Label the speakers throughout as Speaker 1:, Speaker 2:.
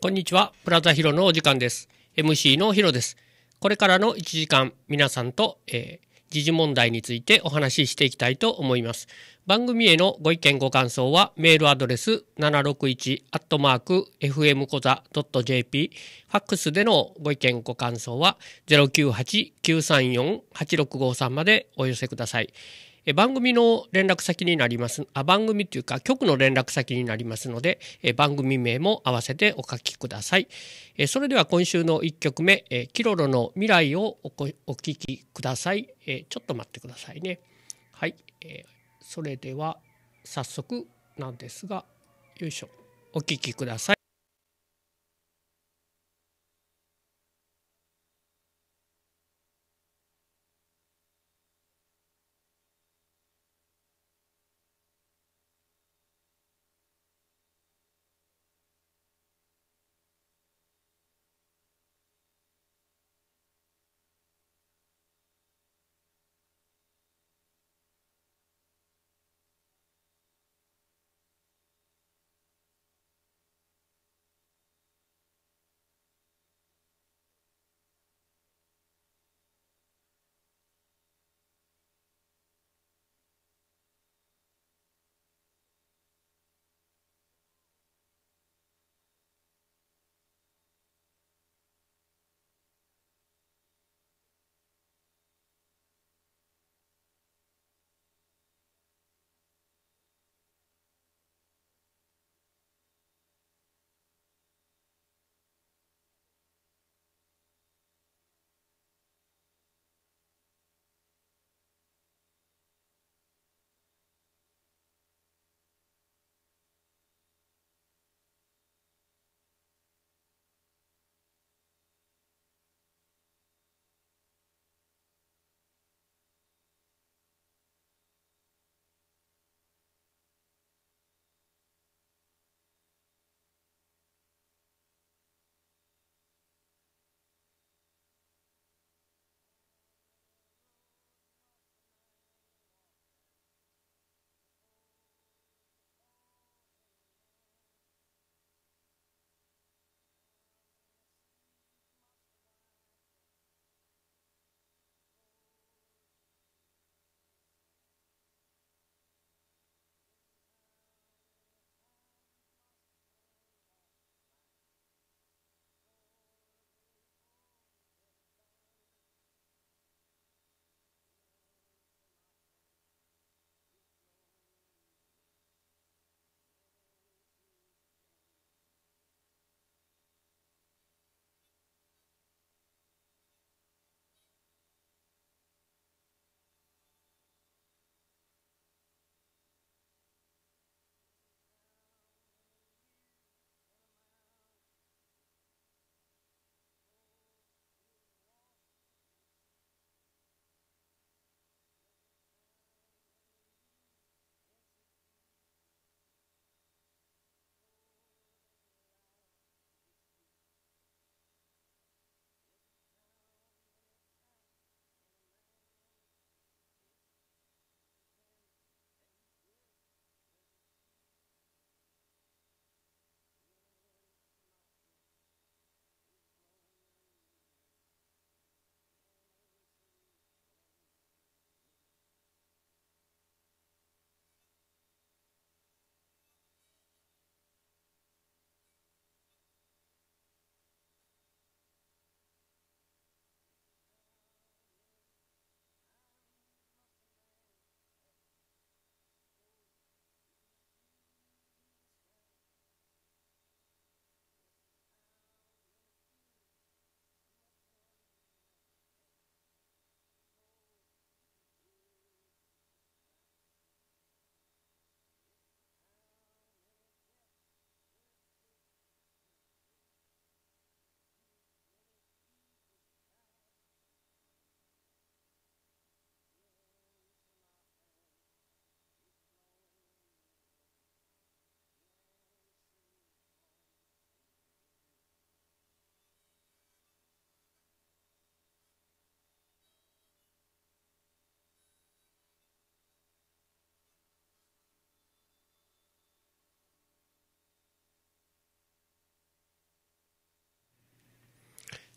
Speaker 1: こんにちは。プラザヒロのお時間です。MC のヒロです。これからの1時間、皆さんと、えー、時事問題についてお話ししていきたいと思います。番組へのご意見ご感想は、メールアドレス 761-fmkoza.jp、ファックスでのご意見ご感想は、098-934-8653までお寄せください。え番組の連絡先になりますあ番組というか局の連絡先になりますのでえ番組名も合わせてお書きくださいえそれでは今週の1曲目えキロロの未来をおこお聞きくださいえちょっと待ってくださいねはい、えそれでは早速なんですがよいしょお聴きください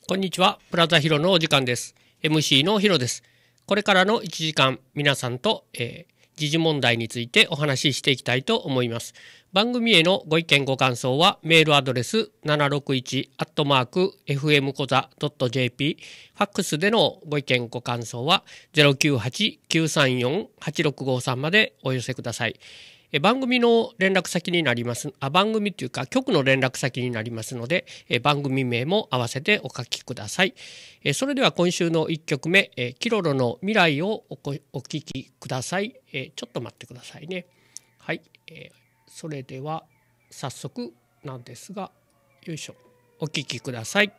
Speaker 1: こんにちは。プラザヒロのお時間です。MC のヒロです。これからの1時間、皆さんと、えー、時事問題についてお話ししていきたいと思います。番組へのご意見ご感想はメールアドレス761アットマーク fm コザ .jp ファックスでのご意見ご感想は098-934-8653までお寄せください。え番組の連絡先になります、あ、番組というか局の連絡先になりますので、え番組名も合わせてお書きください。えそれでは今週の1曲目、えキロロの未来をおお聴きください、えちょっと待ってくださいね。はい、えそれでは早速なんですが、よいしょ、お聴きください。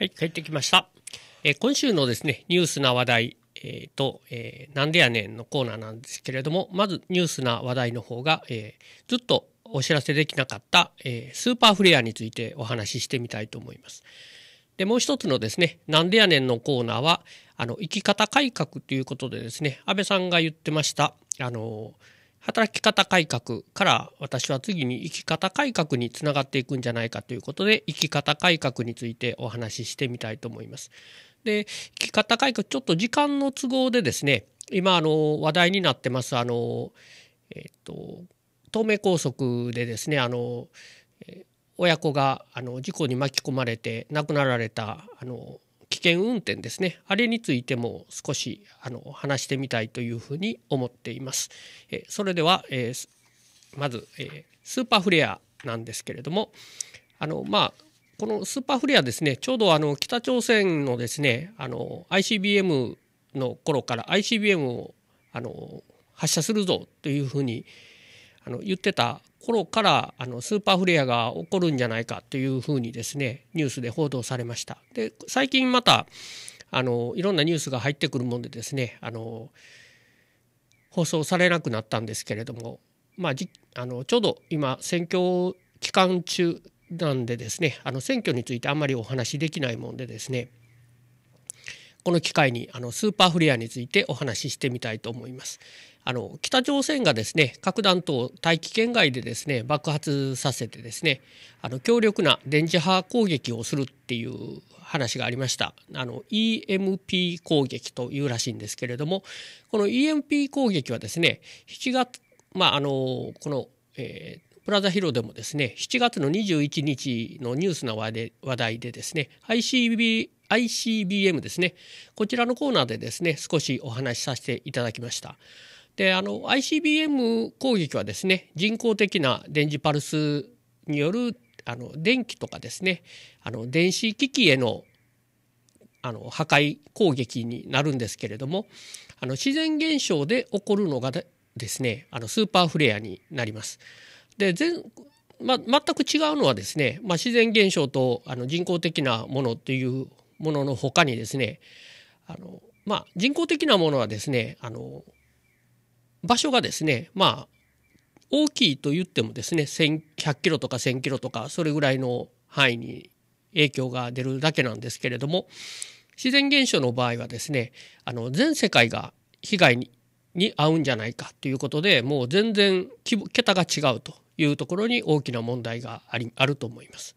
Speaker 1: はい、帰ってきました。えー、今週のですね、ニュースな話題、えー、と、えー、なんでやねんのコーナーなんですけれども、まずニュースな話題の方が、えー、ずっとお知らせできなかった、えー、スーパーフレアについてお話ししてみたいと思います。で、もう一つのですね、なんでやねんのコーナーは、あの、生き方改革ということでですね、安倍さんが言ってました、あのー働き方改革から私は次に生き方改革につながっていくんじゃないかということで生き方改革についてお話ししてみたいと思います。で生き方改革ちょっと時間の都合でですね今あの話題になってますあのえっと東名高速でですねあの親子があの事故に巻き込まれて亡くなられたあの危険運転ですねあれについても少しあの話してみたいというふうに思っています。えそれでは、えー、まず、えスーパーフレアなんですけれどもあのまあこのスーパーフレアですねちょうどあの北朝鮮のですねあの ICBM の頃から ICBM をあの発射するぞというふうにあの言ってた頃からあのスーパーフレアが起こるんじゃないかというふうにですねニュースで報道されました。で最近またあのいろんなニュースが入ってくるもんでですねあの放送されなくなったんですけれども、まあ、じあのちょうど今選挙期間中なんでですねあの選挙についてあんまりお話できないもんでですねこの機会にあのスーパーフレアについてお話ししてみたいと思います。あの北朝鮮がですね核弾頭大気圏外でですね爆発させてですねあの強力な電磁波攻撃をするっていう話がありましたあの EMP 攻撃というらしいんですけれどもこの EMP 攻撃はですね7月まああのこの、えープラザヒロでもですね7月の21日のニュースの話題でですね ICB ICBM ですねこちらのコーナーでですね少しお話しさせていただきました。であの ICBM 攻撃はですね人工的な電磁パルスによるあの電気とかですねあの電子機器へのあの破壊攻撃になるんですけれどもあの自然現象で起こるのがですねあのスーパーフレアになります。でま、全く違うのはですね、まあ、自然現象とあの人工的なものというものの他にですねあの、まあ、人工的なものはですねあの場所がですねまあ大きいと言ってもですね100キロとか1,000キロとかそれぐらいの範囲に影響が出るだけなんですけれども自然現象の場合はですねあの全世界が被害に遭うんじゃないかということでもう全然桁が違うというところに大きな問題がありあると思います。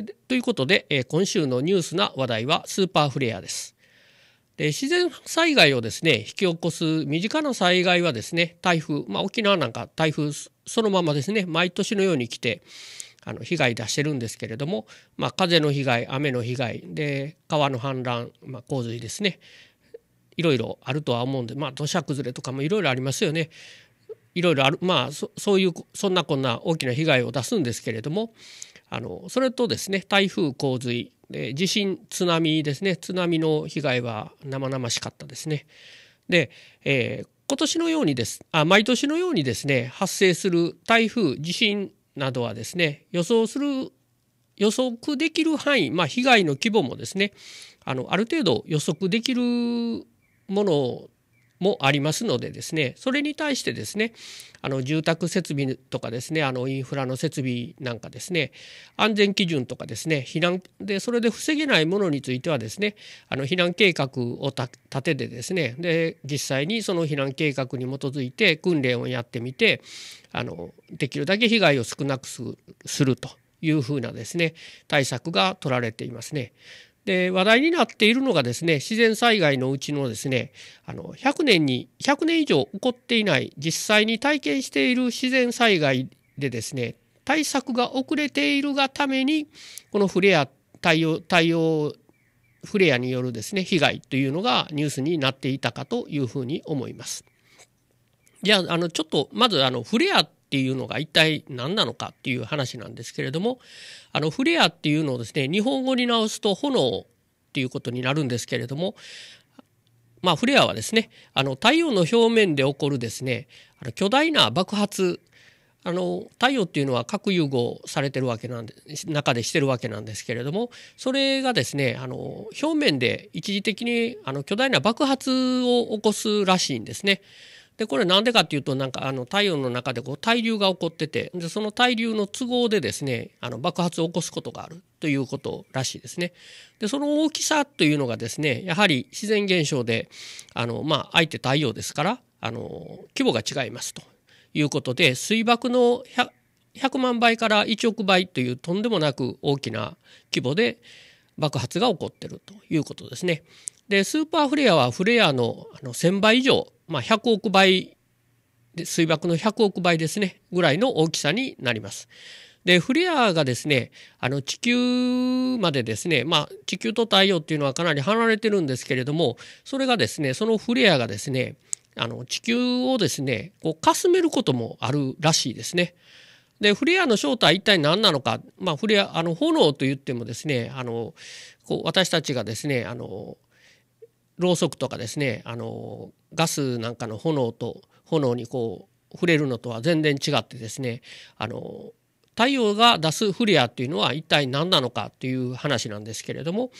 Speaker 1: でということで、えー、今週のニュースな話題はスーパーフレアです。で自然災害をですね引き起こす身近な災害はですね台風、まあ、沖縄なんか台風そのままですね毎年のように来てあの被害出してるんですけれども、まあ、風の被害雨の被害で川の氾濫、まあ、洪水ですねいろいろあるとは思うんで、まあ、土砂崩れとかもいろいろありますよね。いろいろあるまあそういうそんなこんな大きな被害を出すんですけれどもあのそれとですね台風洪水で地震津波ですね津波の被害は生々しかったですね。で、えー、今年のようにですあ毎年のようにですね発生する台風地震などはですね予想する予測できる範囲、まあ、被害の規模もですねあのある程度予測できるものもありますのでですねそれに対してですねあの住宅設備とかですねあのインフラの設備なんかですね安全基準とかですね避難でそれで防げないものについてはですねあの避難計画を立ててですねで実際にその避難計画に基づいて訓練をやってみてあのできるだけ被害を少なくするというふうなですね対策が取られていますね。で話題になっているのがですね自然災害のうちのですねあの100年に100年以上起こっていない実際に体験している自然災害でですね対策が遅れているがためにこのフレア対応対応フレアによるですね被害というのがニュースになっていたかというふうに思います。じゃああのちょっとまずあのフレアっていうのが一体何なのかっていう話なんですけれどもあのフレアっていうのをですね日本語に直すと炎っていうことになるんですけれどもまあフレアはですねあの太陽の表面で起こるですねあの巨大な爆発あの太陽っていうのは核融合されてるわけなんで中でしてるわけなんですけれどもそれがですねあの表面で一時的にあの巨大な爆発を起こすらしいんですね。でこれなんでかっていうとなんかあの太陽の中でこう対流が起こっててでその対流の都合でですねあの爆発を起こすことがあるということらしいですね。でその大きさというのがですねやはり自然現象であの、まあ、相手太陽ですからあの規模が違いますということで水爆の 100, 100万倍から1億倍というとんでもなく大きな規模で爆発が起こってるということですね。でスーパーフレアはフレアのあの1,000倍以上、まあ、100億倍水爆の100億倍ですねぐらいの大きさになります。でフレアがですねあの地球までですね、まあ、地球と太陽っていうのはかなり離れてるんですけれどもそれがですねそのフレアがですねあの地球をですねこうかすめることもあるらしいですね。でフレアの正体一体何なのか、まあ、フレアあの炎と言ってもですねあのこう私たちがですねあのろうそくとかですねあのガスなんかの炎と炎にこう触れるのとは全然違ってですねあの太陽が出すフレアっていうのは一体何なのかっていう話なんですけれども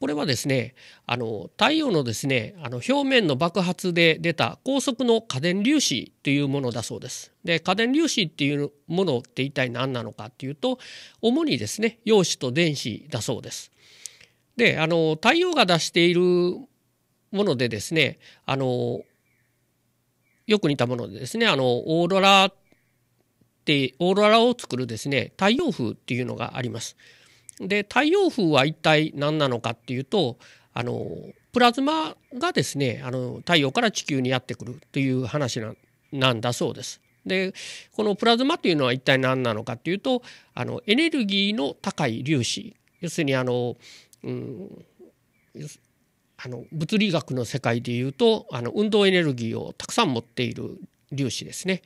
Speaker 1: これはですねあの太陽のですねあの表面の爆発で出た高速の家電粒子というものだそうです。で家電粒子っていうものって一体何なのかっていうと主にですね陽子と電子だそうです。であの太陽が出しているものでですね、あの、よく似たものでですね、あの、オーロラって、オーロラを作るですね、太陽風っていうのがあります。で、太陽風は一体何なのかっていうと、あの、プラズマがですね、あの、太陽から地球にやってくるという話なんだそうです。で、このプラズマというのは一体何なのかっていうと、あの、エネルギーの高い粒子、要するにあの、うん、あの物理学の世界でいうとあの運動エネルギーをたくさん持っている粒子ですね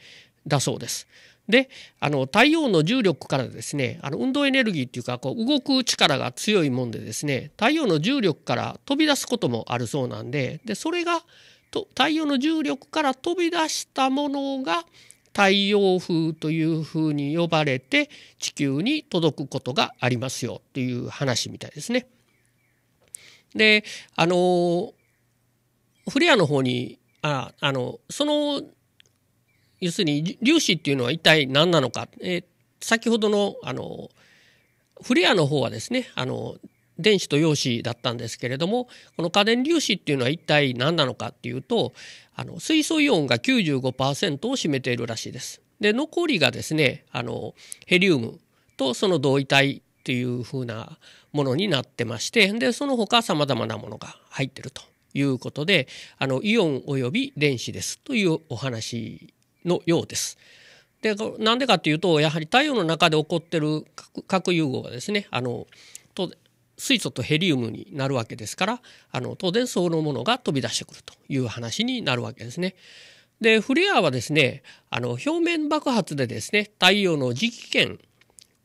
Speaker 1: だそうです。であの太陽の重力からですねあの運動エネルギーっていうかこう動く力が強いもんでですね太陽の重力から飛び出すこともあるそうなんででそれがと太陽の重力から飛び出したものが太陽風という風に呼ばれて地球に届くことがありますよっていう話みたいですね。で、あの、フレアの方に、ああの、その、要するに粒子っていうのは一体何なのか、え先ほどの、あの、フレアの方はですね、あの、電子と陽子だったんですけれどもこの家電粒子っていうのは一体何なのかっていうとあの水素イオンが95%を占めているらしいです。で残りがですねあのヘリウムとその同位体っていうふうなものになってましてでその他さまざまなものが入ってるということであのイオンおよび電子ですというお話のようです。でなんでかっていうとやはり太陽の中で起こってる核融合がですねあのと水素とヘリウムになるわけですからあの当然そのものが飛び出してくるという話になるわけですね。でフレアはですねあの表面爆発でですね太陽の磁気圏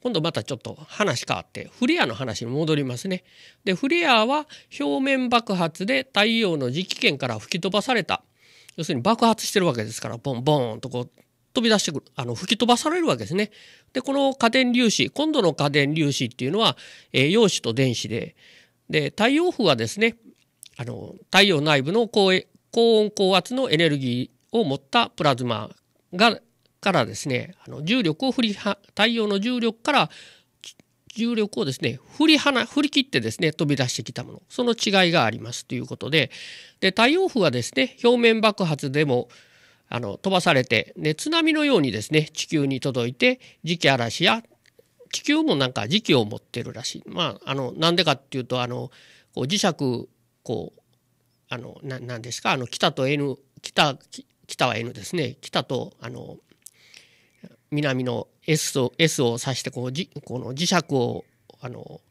Speaker 1: 今度またちょっと話変わってフレアの話に戻りますね。でフレアは表面爆発で太陽の磁気圏から吹き飛ばされた要するに爆発してるわけですからボンボンとこう飛び出してくるあの吹き飛ばされるわけですね。でこの家電粒子今度の家電粒子っていうのは、えー、陽子と電子でで太陽風はですねあの太陽内部の高高温高圧のエネルギーを持ったプラズマがからですね、あの重力を振りは、太陽の重力から重力をですね、振りはな、振り切ってですね、飛び出してきたもの。その違いがありますということで、で、太陽風はですね、表面爆発でも、あの飛ばされて、ね、津波のようにですね地球に届いて磁気嵐や地球もなんか磁気を持ってるらしい。まあ、あの、なんでかっていうと、あの、こう磁石、こう、あの、な、なんですか、あの、北と N、北、北は N ですね。北と、あの、南の S を S を指してこうじこの磁石をあの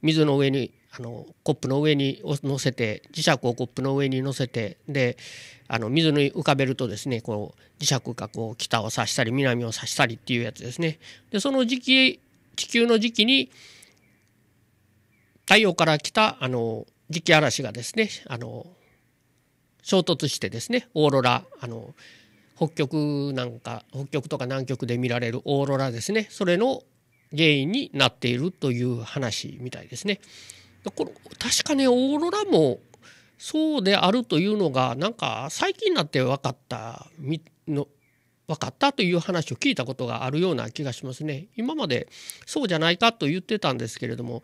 Speaker 1: 水の上にあのコップの上に乗せて磁石をコップの上に乗せてであの水に浮かべるとですねこう磁石がこう北を指したり南を指したりっていうやつですね。でその時期地球の時期に太陽から来たあの磁気嵐がですねあの衝突してですねオーロラあの北極なんか北極とか南極で見られるオーロラですねそれの原因になっているという話みたいですね。これ確かねオーロラもそうであるというのがなんか最近になって分かったみの分かったという話を聞いたことがあるような気がしますね。今までそうじゃないかと言ってたんですけれども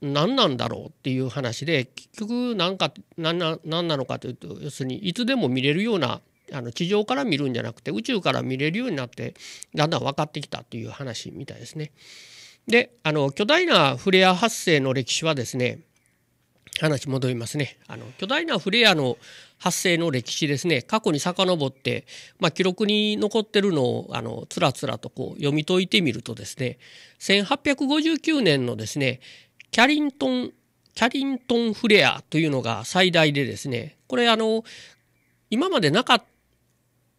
Speaker 1: 何なんだろうっていう話で結局何か何なのかというと要するにいつでも見れるようなあの地上から見るんじゃなくて宇宙から見れるようになってだんだん分かってきたという話みたいですね。であの巨大なフレア発生の歴史はですね話戻りますねあの巨大なフレアの発生の歴史ですね過去に遡って、まあ、記録に残ってるのをあのつらつらとこう読み解いてみるとですね1859年のですねキャリントンキャリントンフレアというのが最大でですねこれあの今までなかっ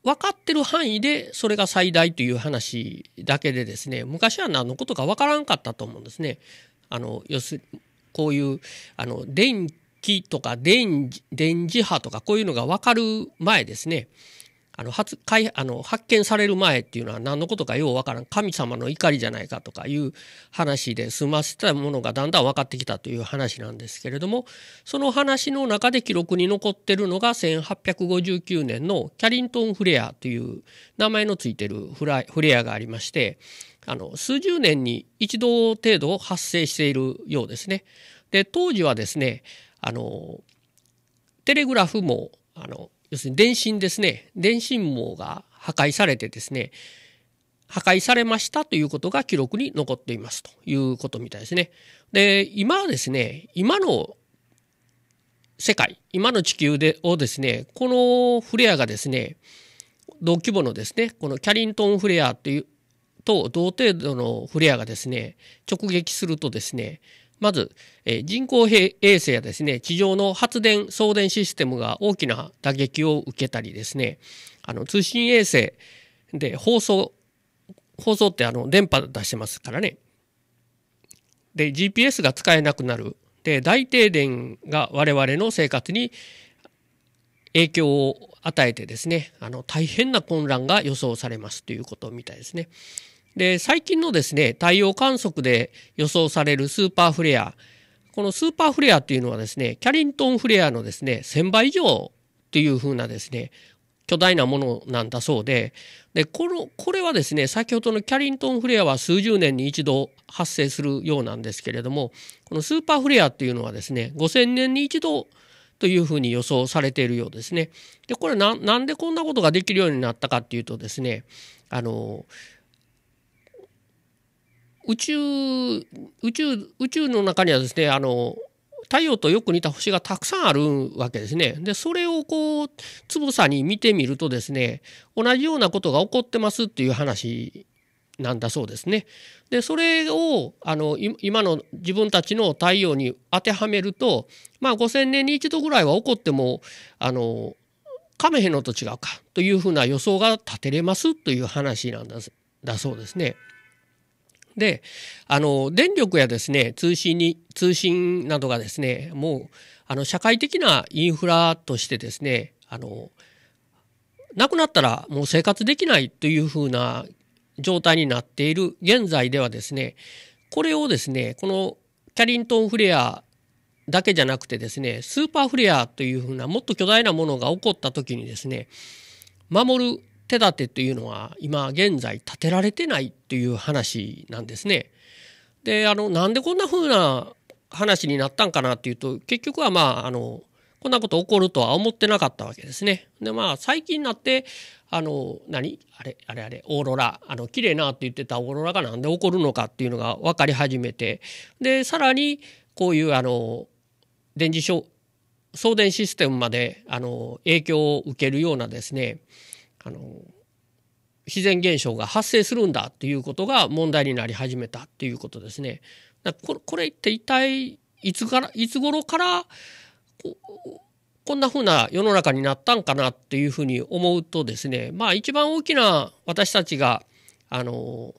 Speaker 1: 分かってる範囲でそれが最大という話だけでですね昔は何のことか分からんかったと思うんですね。あの要するこういうあの電気とか電磁波とかこういうのが分かる前ですねあの発あの発見される前っていうのは何のことかようわからん神様の怒りじゃないかとかいう話で済ませたものがだんだん分かってきたという話なんですけれどもその話の中で記録に残ってるのが1859年のキャリントン・フレアという名前のついてるフラフレアがありましてあの数十年に一度程度発生しているようですね。で当時はですねあのテレグラフもあの要するに電信ですね電信網が破壊されてですね破壊されましたということが記録に残っていますということみたいですね。で今はですね今の世界今の地球でをですねこのフレアがですね同規模のですねこのキャリントンフレアというと同程度のフレアがですね直撃するとですねまず、え人工衛星やですね、地上の発電、送電システムが大きな打撃を受けたりですね、あの、通信衛星で放送、放送ってあの、電波出してますからね。で、GPS が使えなくなる。で、大停電が我々の生活に影響を与えてですね、あの、大変な混乱が予想されますということみたいですね。で、最近のですね、太陽観測で予想されるスーパーフレア。このスーパーフレアっていうのはですね、キャリントンフレアのですね、1000倍以上っていう風なですね、巨大なものなんだそうで、で、この、これはですね、先ほどのキャリントンフレアは数十年に一度発生するようなんですけれども、このスーパーフレアっていうのはですね、5000年に一度というふうに予想されているようですね。で、これな、なんでこんなことができるようになったかっていうとですね、あの、宇宙宇宙宇宙の中にはですねあの太陽とよく似た星がたくさんあるわけですね。でそれをこうつぶさに見てみるとですね同じようなことが起こってますっていう話なんだそうですね。でそれをあの今の自分たちの太陽に当てはめるとまあ5,000年に一度ぐらいは起こってもあのかめへんのと違うかというふうな予想が立てれますという話なんだだそうですね。で、あの、電力やですね、通信に、通信などがですね、もう、あの、社会的なインフラとしてですね、あの、なくなったらもう生活できないというふうな状態になっている現在ではですね、これをですね、このキャリントンフレアだけじゃなくてですね、スーパーフレアというふうなもっと巨大なものが起こった時にですね、守る手立てというのは今現在建てられてないという話なんですね。であのなんでこんな風な話になったんかなっていうと結局はまああのこんなこと起こるとは思ってなかったわけですね。でまあ最近になってあの何あれあれあれオーロラあの綺麗なって言ってたオーロラが何で起こるのかっていうのが分かり始めてでさらにこういうあの電磁送電システムまであの影響を受けるようなですねあの自然現象が発生するんだということが問題になり始めたということですね。これって一体いつからいつ頃からこんな風な世の中になったんかなっていうふうに思うとですねまあ一番大きな私たちがあの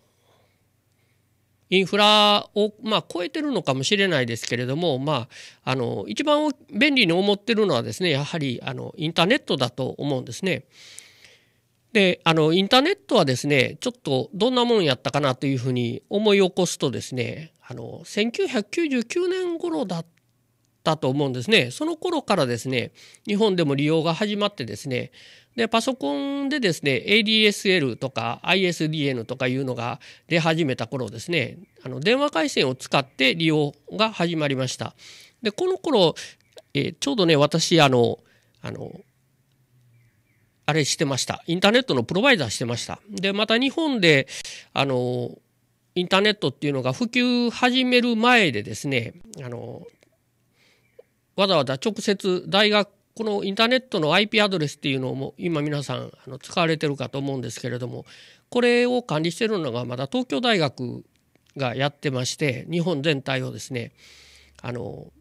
Speaker 1: インフラをまあ超えてるのかもしれないですけれどもまああの一番便利に思ってるのはですねやはりあのインターネットだと思うんですね。で、あの、インターネットはですね、ちょっとどんなもんやったかなというふうに思い起こすとですね、あの、1999年頃だったと思うんですね。その頃からですね、日本でも利用が始まってですね、で、パソコンでですね、ADSL とか ISDN とかいうのが出始めた頃ですね、あの、電話回線を使って利用が始まりました。で、この頃、えー、ちょうどね、私、あの、あの、あれしてました。インターネットのプロバイダーしてました。で、また日本で、あの、インターネットっていうのが普及始める前でですね、あの、わざわざ直接大学、このインターネットの IP アドレスっていうのも今皆さんあの使われてるかと思うんですけれども、これを管理してるのがまだ東京大学がやってまして、日本全体をですね、あの、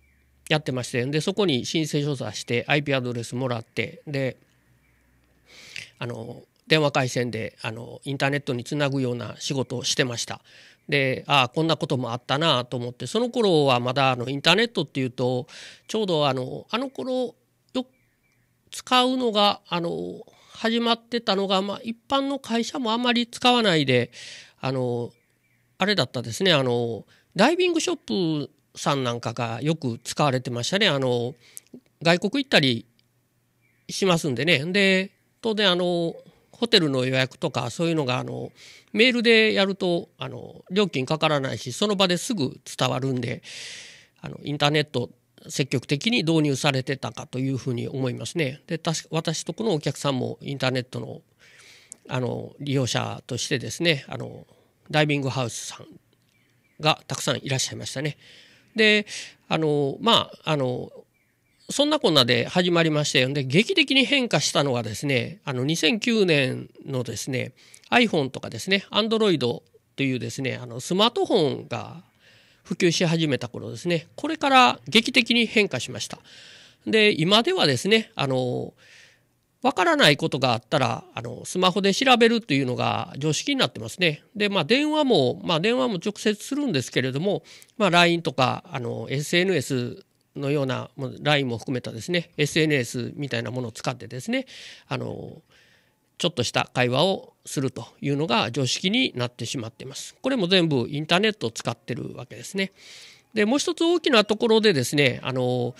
Speaker 1: やってまして、で、そこに申請調査して IP アドレスもらって、で、あの電話回線であのインターネットにつなぐような仕事をしてました。でああこんなこともあったなと思ってその頃はまだあのインターネットっていうとちょうどあのあの頃よ使うのがあの始まってたのが、まあ、一般の会社もあんまり使わないであのあれだったですねあのダイビングショップさんなんかがよく使われてましたねあの外国行ったりしますんでねで当然あのホテルの予約とかそういうのがあのメールでやるとあの料金かからないしその場ですぐ伝わるんであのインターネット積極的に導入されてたかというふうに思いますね。で私とこのお客さんもインターネットのあの利用者としてですねあのダイビングハウスさんがたくさんいらっしゃいましたね。であのまああのそんなこんなで始まりましたよね。劇的に変化したのはですね、あの2009年のですね、iPhone とかですね、Android というですね、あのスマートフォンが普及し始めた頃ですね、これから劇的に変化しました。で、今ではですね、あの、わからないことがあったら、あの、スマホで調べるというのが常識になってますね。で、まあ、電話も、まあ、電話も直接するんですけれども、まあ、LINE とか、あの、SNS のような LINE も含めたですね SNS みたいなものを使ってですねあのちょっとした会話をするというのが常識になってしまっています。これも全部インターネットを使ってるわけですね。でもう一つ大きなところでですねあの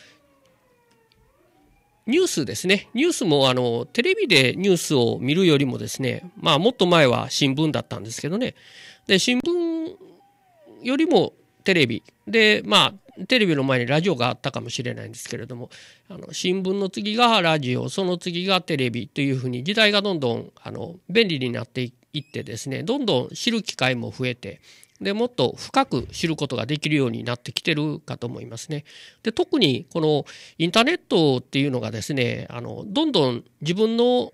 Speaker 1: ニュースですね。ニュースもあのテレビでニュースを見るよりもですね、まあもっと前は新聞だったんですけどね。で、新聞よりもテレビで、まあテレビの前にラジオがあったかもしれないんですけれどもあの新聞の次がラジオその次がテレビというふうに時代がどんどんあの便利になっていってですねどんどん知る機会も増えてでもっと深く知ることができるようになってきてるかと思いますね。で特にこのインターネットっていうのがですねあのどんどん自分の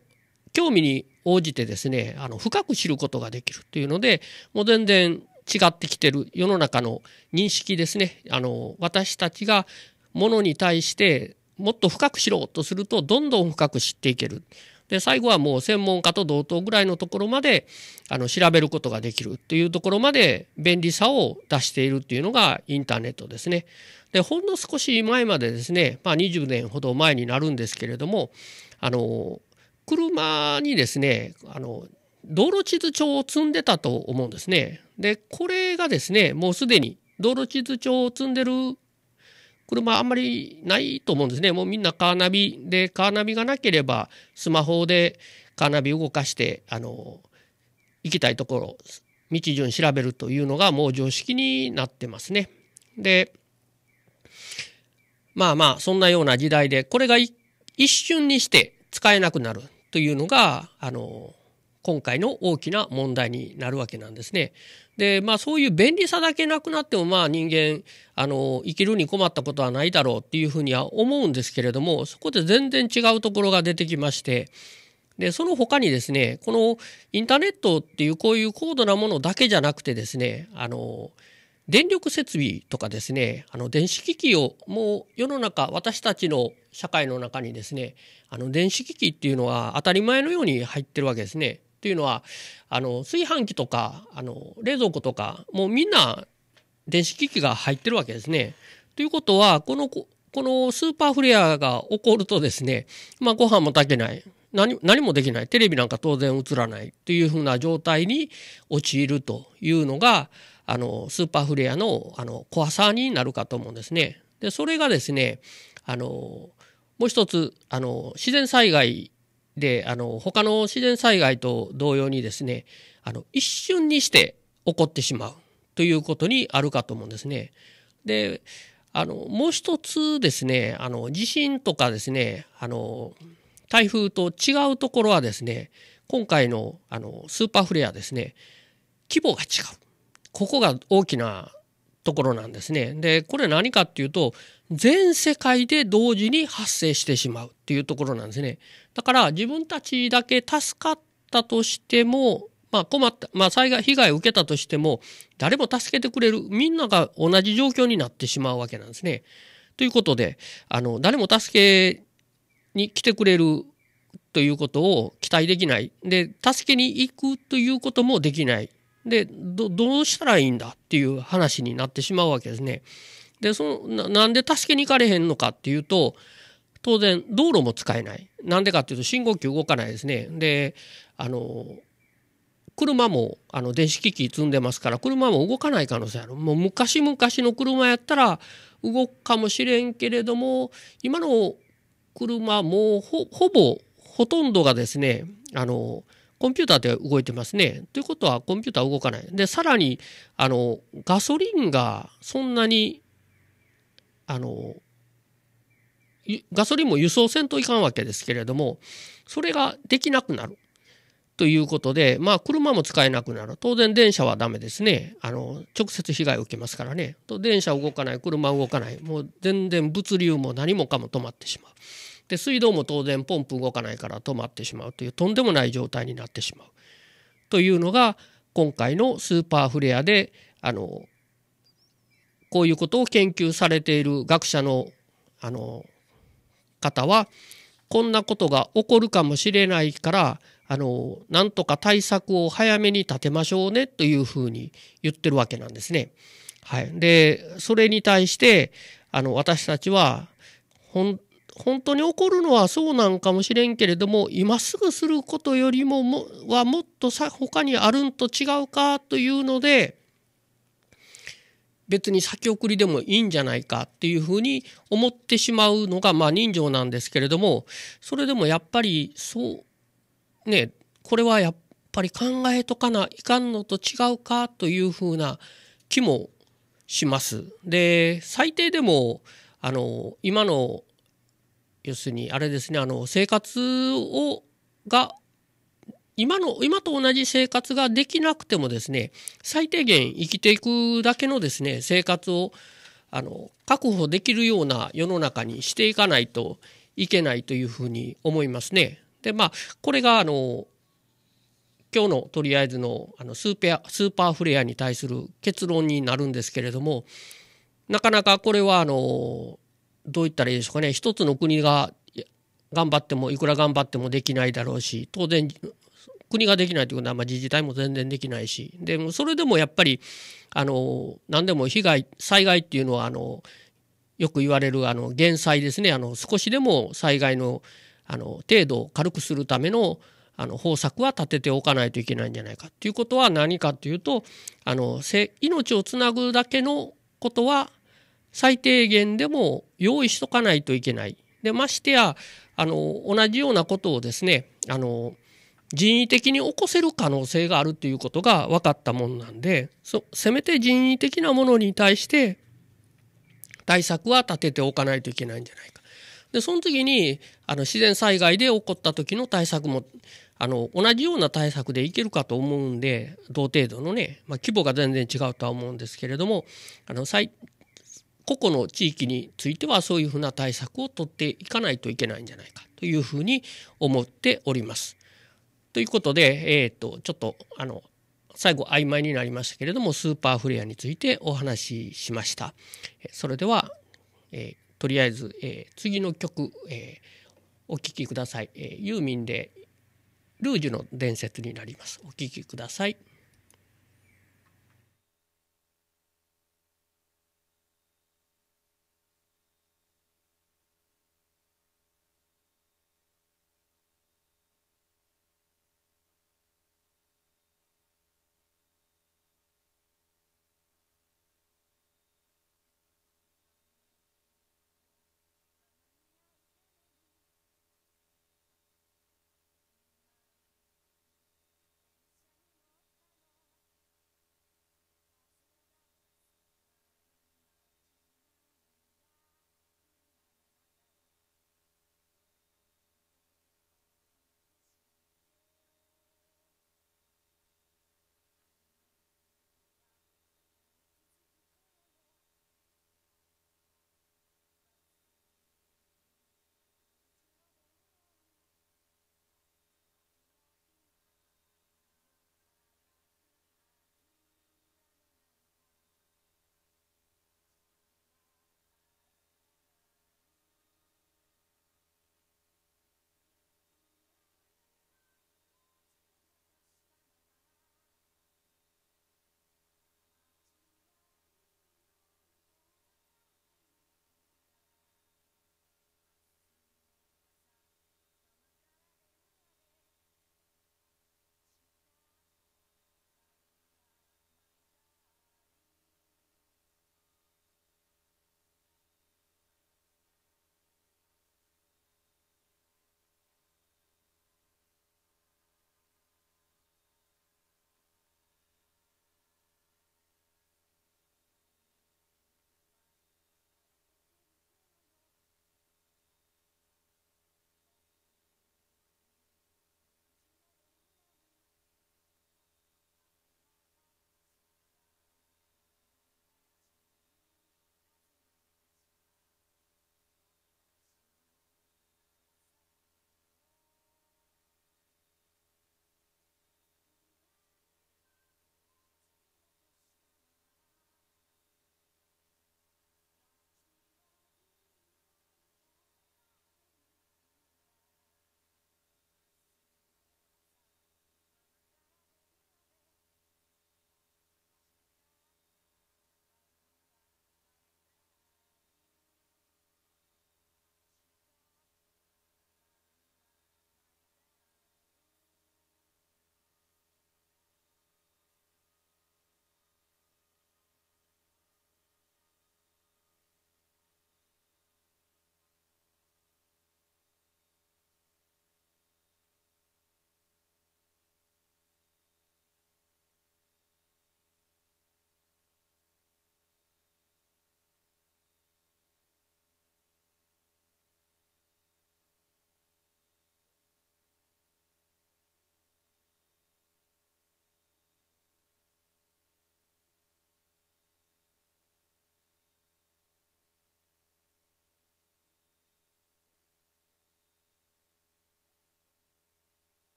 Speaker 1: 興味に応じてですねあの深く知ることができるというのでもう全然違ってきてる世の中の認識ですねあの私たちがものに対してもっと深く知ろうとするとどんどん深く知っていける。で最後はもう専門家と同等ぐらいのところまであの調べることができるっていうところまで便利さを出しているっていうのがインターネットですね。でほんの少し前までですね、まあ、20年ほど前になるんですけれどもあの車にですねあの道路地図帳を積んでたと思うんですね。で、これがですね、もうすでに道路地図帳を積んでる車あんまりないと思うんですね。もうみんなカーナビで、カーナビがなければスマホでカーナビ動かして、あの、行きたいところ、道順調べるというのがもう常識になってますね。で、まあまあ、そんなような時代で、これが一瞬にして使えなくなるというのが、あの、今回の大きな問題になるわけなんですね。でまあそういう便利さだけなくなってもまあ人間あの生きるに困ったことはないだろうっていうふうには思うんですけれどもそこで全然違うところが出てきましてでその他にですねこのインターネットっていうこういう高度なものだけじゃなくてですねあの電力設備とかですねあの電子機器をもう世の中私たちの社会の中にですねあの電子機器っていうのは当たり前のように入ってるわけですね。っていうのはあの炊飯器とかあの冷蔵庫とかもうみんな電子機器が入ってるわけですね。ということはこのこのスーパーフレアが起こるとですね、まあ、ご飯も炊けない何何もできないテレビなんか当然映らないというふうな状態に陥るというのがあのスーパーフレアのあの怖さになるかと思うんですね。でそれがですねあのもう一つあの自然災害で、あの、他の自然災害と同様にですね、あの、一瞬にして起こってしまうということにあるかと思うんですね。で、あの、もう一つですね、あの、地震とかですね、あの、台風と違うところはですね、今回のあのスーパーフレアですね、規模が違う。ここが大きなところなんですね。で、これ何かっていうと、全世界で同時に発生してしまうっていうところなんですね。だから自分たちだけ助かったとしても、まあ困った、まあ災害、被害を受けたとしても、誰も助けてくれる、みんなが同じ状況になってしまうわけなんですね。ということで、あの、誰も助けに来てくれるということを期待できない。で、助けに行くということもできない。でどうしたらいいんだっていう話になってしまうわけですね。でそのなんで助けに行かれへんのかっていうと当然道路も使えない。なんでかっていうと信号機動かないですね。であの車もあの電子機器積んでますから車も動かない可能性あるもう昔々の車やったら動くかもしれんけれども今の車もほぼほとんどがですねあのコンピューターで動いてますね。ということはコンピューター動かない。で、さらに、あの、ガソリンがそんなに、あの、ガソリンも輸送せんといかんわけですけれども、それができなくなる。ということで、まあ、車も使えなくなる。当然、電車はダメですね。あの、直接被害を受けますからね。と電車動かない、車動かない。もう全然物流も何もかも止まってしまう。で水道も当然ポンプ動かないから止まってしまうというとんでもない状態になってしまうというのが今回のスーパーフレアであのこういうことを研究されている学者のあの方はこんなことが起こるかもしれないからあのなんとか対策を早めに立てましょうねというふうに言ってるわけなんですね。はい、でそれに対してあの私たちは本本当に怒るのはそうなんかもしれんけれども今すぐすることよりももはもっとさ他にあるんと違うかというので別に先送りでもいいんじゃないかっていうふうに思ってしまうのがまあ人情なんですけれどもそれでもやっぱりそうねこれはやっぱり考えとかないかんのと違うかというふうな気もします。で最低でもあの今の要するにあれですねあの生活をが今の今と同じ生活ができなくてもですね最低限生きていくだけのですね生活をあの確保できるような世の中にしていかないといけないというふうに思いますね。でまあこれがあの今日のとりあえずのあのスーペアスーパーフレアに対する結論になるんですけれどもなかなかこれはあのどう言ったらいいでしょうかね一つの国が頑張ってもいくら頑張ってもできないだろうし当然国ができないということはまあ自治体も全然できないしでもそれでもやっぱりあの何でも被害災害っていうのはあのよく言われるあの減災ですねあの少しでも災害のあの程度を軽くするためのあの方策は立てておかないといけないんじゃないかということは何かというとあの命をつなぐだけのことは最低限でも用意しとかないといけない。でましてやあの同じようなことをですねあの人為的に起こせる可能性があるということが分かったもんなんでそせめて人為的なものに対して対策は立てておかないといけないんじゃないか。でその時にあの自然災害で起こった時の対策もあの同じような対策でいけるかと思うんで同程度のね、まあ、規模が全然違うとは思うんですけれどもあの最個々の地域についてはそういうふうな対策を取っていかないといけないんじゃないかというふうに思っております。ということで、えーと、ちょっとあの最後曖昧になりましたけれどもスーパーフレアについてお話ししました。それでは、えー、とりあえず、えー、次の曲、えー、お聴きください、えユーミンで「ルージュの伝説」になります。お聴きください。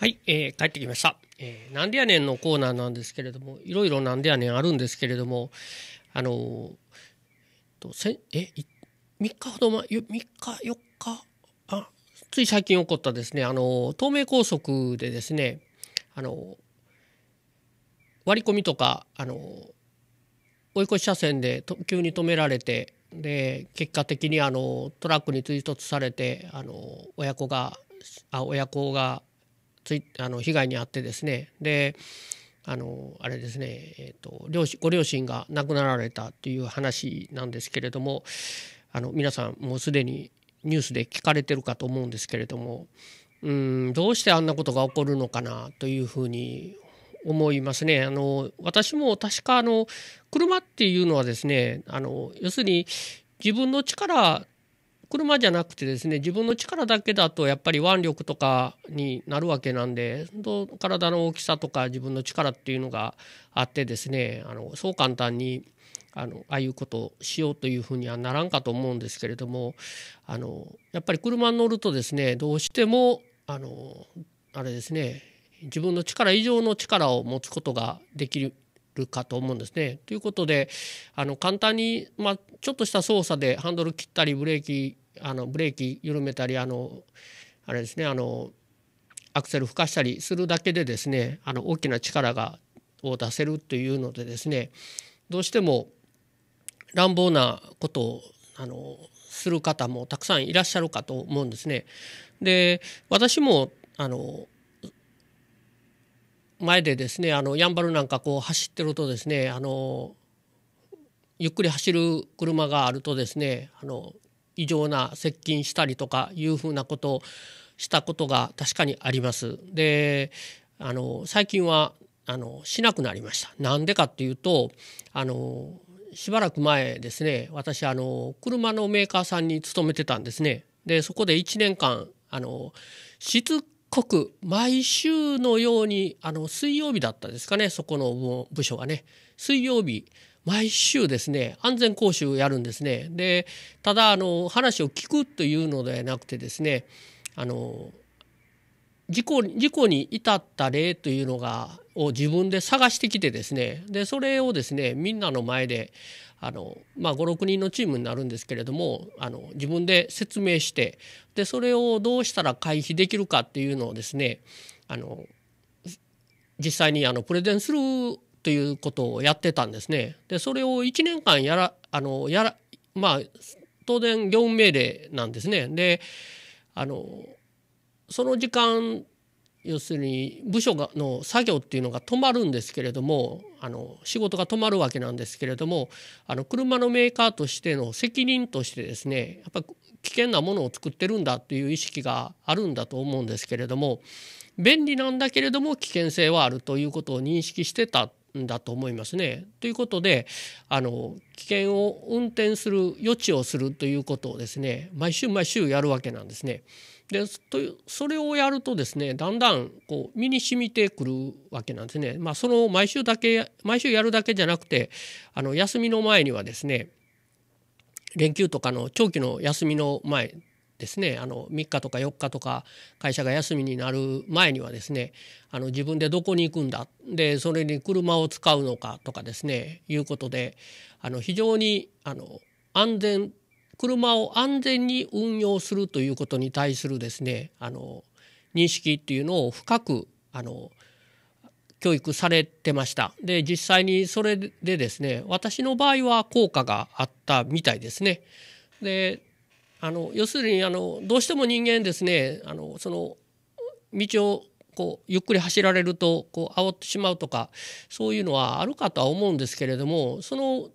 Speaker 1: はい、えー、帰ってきました、えー、なんでやねんのコーナーなんですけれども、いろいろなんでやねんあるんですけれども、あのー、とせえ3日ほど前、3日、4日、あつい最近起こったですね、あのー、東名高速でですね、あのー、割り込みとか、あの追い越し車線でと急に止められて、で結果的にあのトラックに追突されてあの親子があ親子がついあの被害に遭ってですねであのあれですね、えーと、と両ご両親が亡くなられたという話なんですけれどもあの皆さんもうすでにニュースで聞かれてるかと思うんですけれどもうんどうしてあんなことが起こるのかなというふうに思いますね。あの私も確かあの車っていうのはですねあの要するに自分の力車じゃなくてですね自分の力だけだとやっぱり腕力とかになるわけなんで体の大きさとか自分の力っていうのがあってですねあのそう簡単にあのああいうことをしようというふうにはならんかと思うんですけれどもあのやっぱり車に乗るとですねどうしてもあのあれですね自分の力以上の力を持つことができるかと思うんですね。ということであの簡単に、まあ、ちょっとした操作でハンドル切ったりブレーキあのブレーキ緩めたりあのあれですねあのアクセルふかしたりするだけでですねあの大きな力がを出せるというのでですねどうしても乱暴なことをあのする方もたくさんいらっしゃるかと思うんですね。で私もあの前でですねあのやんばるなんかこう走ってるとですねあのゆっくり走る車があるとですねあの異常な接近したりとかいうふうなことをしたことが確かにあります。であの最近はあのしなくなりました。なんでかっていうとあのしばらく前ですね私あの車のメーカーさんに勤めてたんですね。でそこで1年間あのしつこく毎週のようにあの水曜日だったですかねそこの部署がね水曜日毎週ですね安全講習をやるんですねでただあの話を聞くというのではなくてですねあの事故事故に至った例というのがを自分で探してきてですねでそれをですねみんなの前であの、まあ、56人のチームになるんですけれどもあの自分で説明してでそれをどうしたら回避できるかっていうのをですねあの実際にあのプレゼンするということをやってたんですね。でそれを1年間やらあのやらまあ当然業務命令なんですね。であのその時間要するに部署がの作業っていうのが止まるんですけれどもあの仕事が止まるわけなんですけれどもあの車のメーカーとしての責任としてですねやっぱ危険なものを作ってるんだという意識があるんだと思うんですけれども便利なんだけれども危険性はあるということを認識してたんだと思いますね。ということであの危険を運転する予知をするということをですね毎週毎週やるわけなんですね。でそれをやるとですねだんだんこう身に染みてくるわけなんですね。まあ、その毎週だけ毎週やるだけじゃなくてあの休みの前にはですね連休とかの長期の休みの前ですねあの3日とか4日とか会社が休みになる前にはですねあの自分でどこに行くんだでそれに車を使うのかとかですねいうことであの非常にあの安全車を安全に運用するということに対するですねあの認識っていうのを深くあの教育されてましたで実際にそれでですね私の場合は効果があったみたいですねであの要するにあのどうしても人間ですねあのその道をこうゆっくり走られるとこう煽ってしまうとかそういうのはあるかとは思うんですけれどもその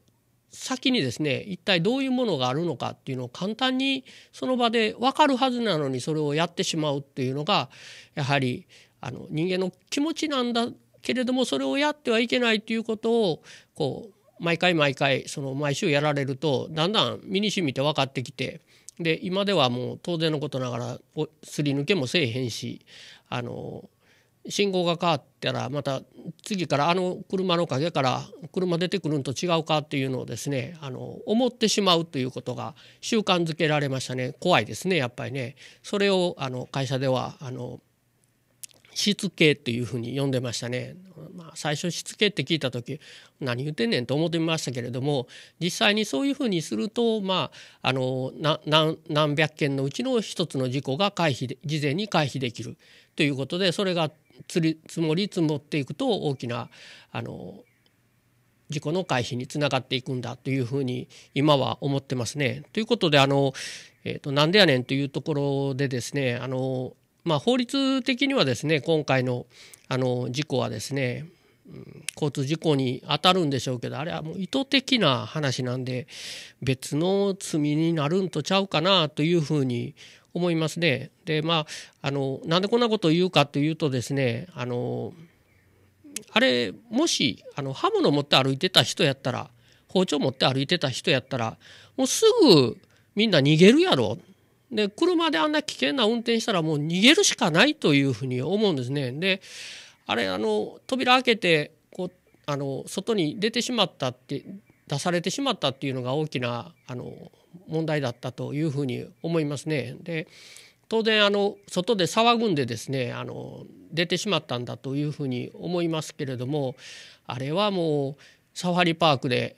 Speaker 1: 先にですね一体どういうものがあるのかっていうのを簡単にその場で分かるはずなのにそれをやってしまうっていうのがやはりあの人間の気持ちなんだけれどもそれをやってはいけないということをこう毎回毎回その毎週やられるとだんだん身にしみて分かってきて。で今ではもう当然のことながらすり抜けもせえへんしあの信号が変わったらまた次からあの車の陰から車出てくるんと違うかっていうのをですねあの思ってしまうということが習慣づけられましたね怖いですねやっぱりねそれをあの会社ではあのしつけというふうに呼んでましたね。まあ、最初しつけって聞いた時何言ってんねんと思ってみましたけれども実際にそういうふうにすると、まあ、あの何百件のうちの一つの事故が回避で事前に回避できるということでそれが積もり積もっていくと大きなあの事故の回避につながっていくんだというふうに今は思ってますね。ということであの、えーとなんでやねんというところでですねあのまあ、法律的にはですね今回のあの事故はですね、交通事故に当たるんでしょうけどあれはもう意図的な話なんで別の罪になるんとちゃうかなというふうに思いますね。でまああのなんでこんなことを言うかというとですねあのあれもしあの刃物持って歩いてた人やったら包丁持って歩いてた人やったらもうすぐみんな逃げるやろで、車であんな危険な運転したらもう逃げるしかないというふうに思うんですね。で、あれ、あの、扉開けて、こう、あの、外に出てしまったって、出されてしまったっていうのが大きな、あの、問題だったというふうに思いますね。で、当然あの外で騒ぐんでですねあの出てしまったんだというふうに思いますけれどもあれはもうサファリパークで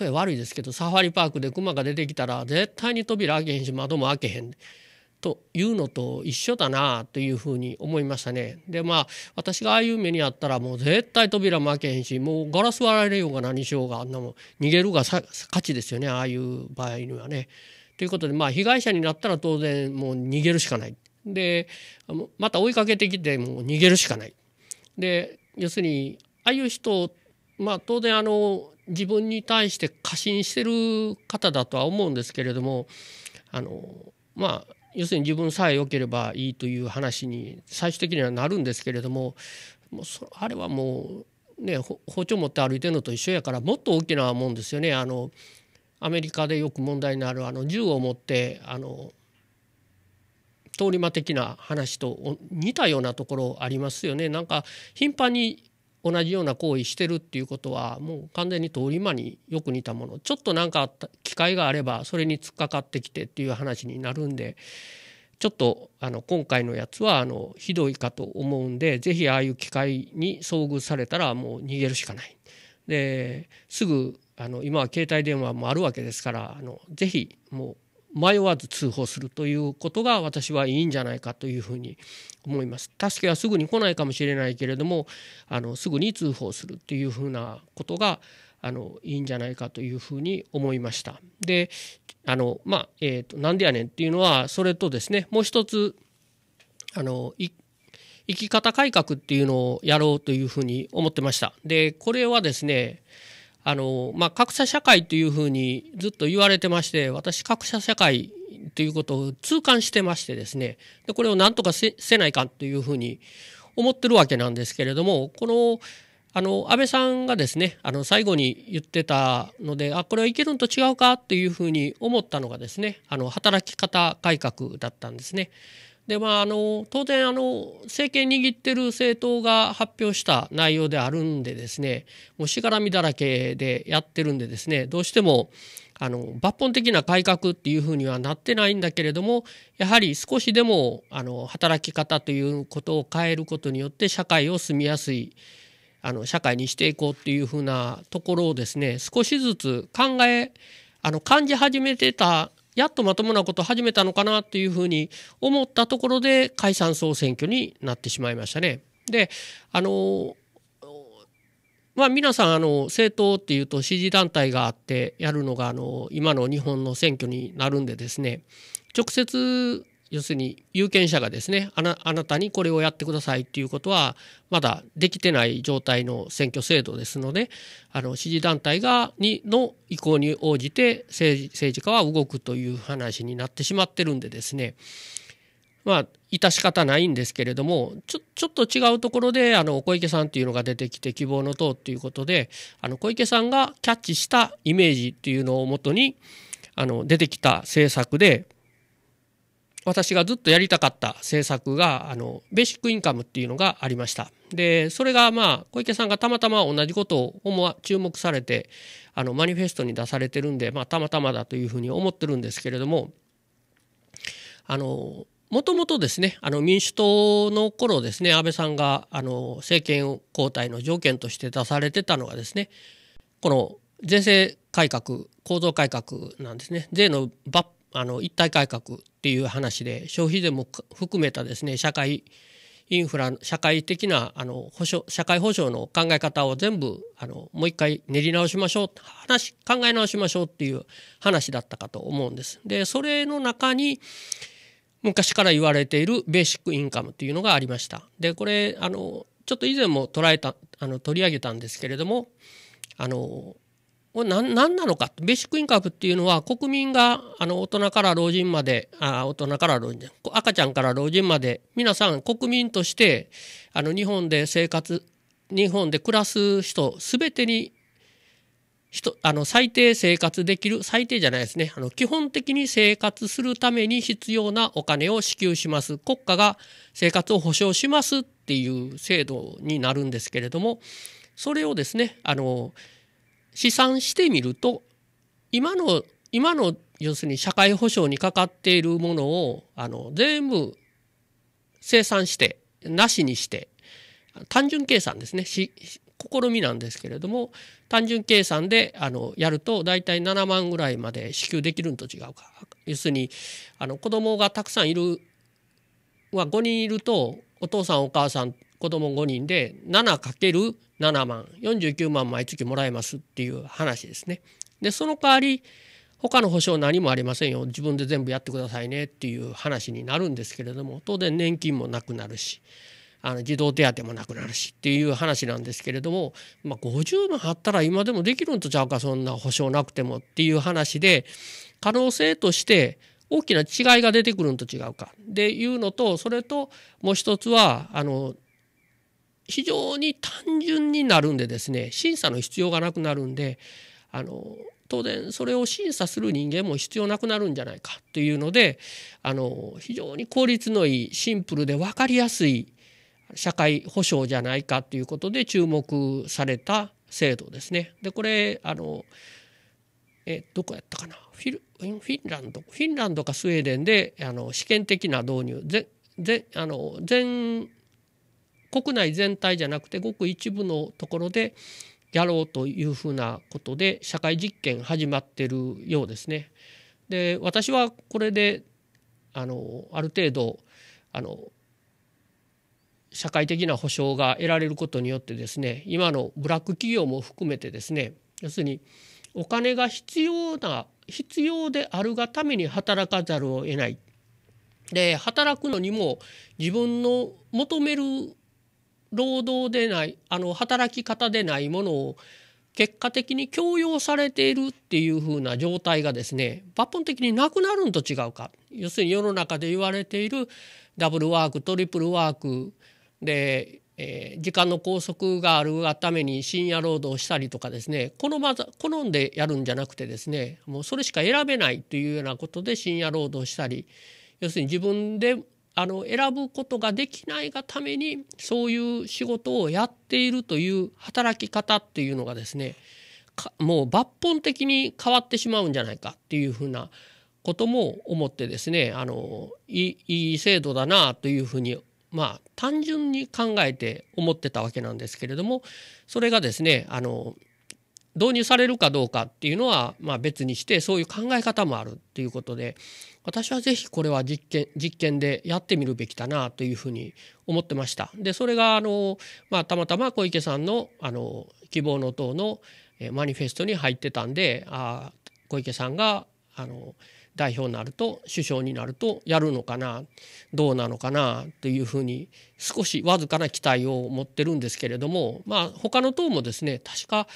Speaker 1: 例え悪いですけどサファリパークでクマが出てきたら絶対に扉開けへんし窓も開けへんというのと一緒だなというふうに思いましたね。でまあ私がああいう目にあったらもう絶対扉も開けへんしもうガラス割られようが何しようがあんなも逃げるが勝ちですよねああいう場合にはね。ということでまあ被害者になったら当然もう逃げるしかない。でまた追いかけてきてもう逃げるしかない。で要するにああいう人まあ、当然あの自分に対して過信してる方だとは思うんですけれどもあのまあ要するに自分さえ良ければいいという話に最終的にはなるんですけれどももうそあれはもう、ね、包丁持って歩いてるのと一緒やからもっと大きなもんですよね。あのアメリカでよく問題になるあの銃を持ってあの通り魔的な話と似たようなところありますよね。なんか頻繁に同じような行為してるっていうことはもう完全に通り魔によく似たものちょっと何かあった機会があればそれに突っかかってきてっていう話になるんでちょっとあの今回のやつはあのひどいかと思うんで是非ああいう機会に遭遇されたらもう逃げるしかない。ですぐあの今は携帯電話もあるわけですからあのぜひもう迷わず通報するということが私はいいんじゃないかというふうに思います。助けはすぐに来ないかもしれないけれどもあのすぐに通報するというふうなことがあのいいんじゃないかというふうに思いました。であのまあ、えーと、なんでやねんっていうのはそれとですねもう一つあの生き方改革っていうのをやろうというふうに思ってました。でこれはですねあの、まあ、格差社会というふうにずっと言われてまして、私、格差社会ということを痛感してましてですね、でこれをなんとかせないかというふうに思ってるわけなんですけれども、この、あの、安倍さんがですね、あの、最後に言ってたので、あ、これはいけるんと違うかというふうに思ったのがですね、あの、働き方改革だったんですね。でまあ、あの当然あの政権握ってる政党が発表した内容であるんでですねもうしがらみだらけでやってるんでですねどうしてもあの抜本的な改革っていうふうにはなってないんだけれどもやはり少しでもあの働き方ということを変えることによって社会を住みやすいあの社会にしていこうっていうふうなところをですね少しずつ考えあの感じ始めてたやっとまともなこと始めたのかなっていうふうに思ったところで解散総選挙になってしまいましたね。であのまあ皆さんあの政党っていうと支持団体があってやるのがあの今の日本の選挙になるんでですね直接要するに有権者がですねあなあなたにこれをやってくださいっていうことはまだできてない状態の選挙制度ですのであの支持団体がにの意向に応じて政治政治家は動くという話になってしまってるんでですねまあ致し方ないんですけれどもちょちょっと違うところであの小池さんっていうのが出てきて希望の党っていうことであの小池さんがキャッチしたイメージっていうのをもとにあの出てきた政策で私がずっとやりたかった政策が、あの、ベーシックインカムっていうのがありました。で、それがまあ、小池さんがたまたま同じことを思わ、注目されて、あの、マニフェストに出されてるんで、まあ、たまたまだというふうに思ってるんですけれども、あの、もともとですね、あの民主党の頃ですね、安倍さんがあの政権交代の条件として出されてたのがですね、この税制改革、構造改革なんですね、税の抜あの一体改革っていう話で消費税も含めたですね社会インフラ社会的なあの保障社会保障の考え方を全部あのもう一回練り直しましょう話考え直しましょうっていう話だったかと思うんです。でそれの中に昔から言われているベーシックインカムっていうのがありました。でこれあのちょっと以前も捉えたあの取り上げたんですけれどもあのこれ何何なのかベーシックインカムっていうのは国民があの大人から老人まであ大人から老人赤ちゃんから老人まで皆さん国民としてあの日本で生活日本で暮らす人全てに人あの最低生活できる最低じゃないですねあの基本的に生活するために必要なお金を支給します国家が生活を保障しますっていう制度になるんですけれどもそれをですねあの試算してみると今の今の要するに社会保障にかかっているものをあの全部生産してなしにして単純計算ですね試みなんですけれども単純計算であのやると大体7万ぐらいまで支給できるのと違うか要するにあの子供がたくさんいるは5人いるとお父さんお母さん子供5人で 7×7 万49万毎月もらえますっていう話ですね。でその代わり他の保証何もありませんよ自分で全部やってくださいねっていう話になるんですけれども当然年金もなくなるしあの児童手当もなくなるしっていう話なんですけれども、まあ、50万あったら今でもできるんとちゃうかそんな保証なくてもっていう話で可能性として大きな違いが出てくるんと違うかっていうのとそれともう一つはあの非常に単純になるんでですね審査の必要がなくなるんであの当然それを審査する人間も必要なくなるんじゃないかというのであの非常に効率のいいシンプルで分かりやすい社会保障じゃないかということで注目された制度ですね。でこれあのえどこやったかなフィルフィンランドフィンランドかスウェーデンであの試験的な導入全あの全国内全体じゃなくてごく一部のところでやろうというふうなことで社会実験始まってるようですね。で私はこれであのある程度あの社会的な保障が得られることによってですね今のブラック企業も含めてですね要するにお金が必要な必要であるがために働かざるを得ないで働くのにも自分の求める労働でないあの働き方でないものを結果的に強要されているっていう風な状態がですね抜本的になくなるんと違うか要するに世の中で言われているダブルワークトリプルワークで、えー、時間の拘束があるがために深夜労働したりとかですね好まず好んでやるんじゃなくてですねもうそれしか選べないというようなことで深夜労働したり要するに自分であの選ぶことができないがためにそういう仕事をやっているという働き方っていうのがですねもう抜本的に変わってしまうんじゃないかっていうふうなことも思ってですねあのいい制度だなというふうにまあ単純に考えて思ってたわけなんですけれどもそれがですねあの導入されるかどうかっていうのは、まあ、別にしてそういう考え方もあるっていうことで私はぜひこれは実験実験でやってみるべきだなというふうに思ってました。でそれがあの、まあ、たまたま小池さんのあの希望の党のマニフェストに入ってたんであ小池さんがあの代表になると首相になるとやるのかなどうなのかなというふうに少しわずかな期待を持ってるんですけれどもまあ他の党もですね確か、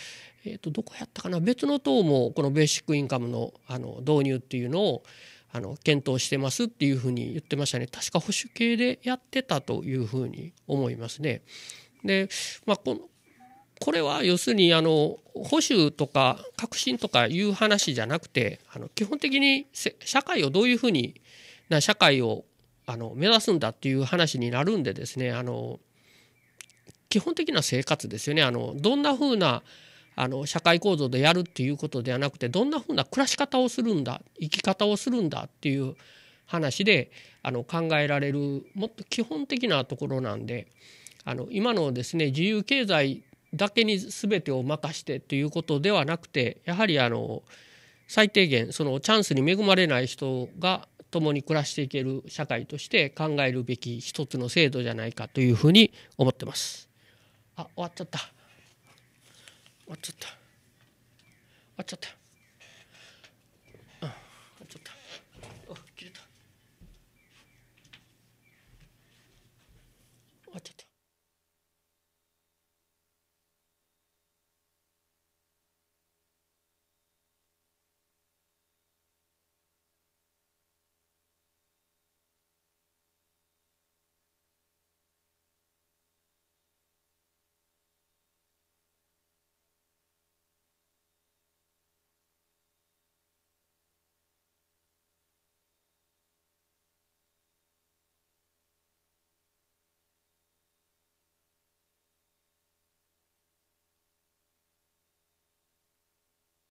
Speaker 1: えー、とどこやったかな別の党もこのベーシックインカムのあの導入っていうのをあの検討してますっていうふうに言ってましたね確か保守系でやってたというふうに思いますね。で、まあ、このこれは要するにあの保守とか革新とかいう話じゃなくてあの基本的に社会をどういうふうにな社会をあの目指すんだっていう話になるんでですねあの基本的な生活ですよねあのどんなふうなあの社会構造でやるっていうことではなくてどんなふうな暮らし方をするんだ生き方をするんだっていう話であの考えられるもっと基本的なところなんであの今のですね自由経済だけに全てを任してということではなくてやはりあの最低限そのチャンスに恵まれない人が共に暮らしていける社会として考えるべき一つの制度じゃないかというふうに思ってます。あ終わっちゃった。 어쩌다 어쩌다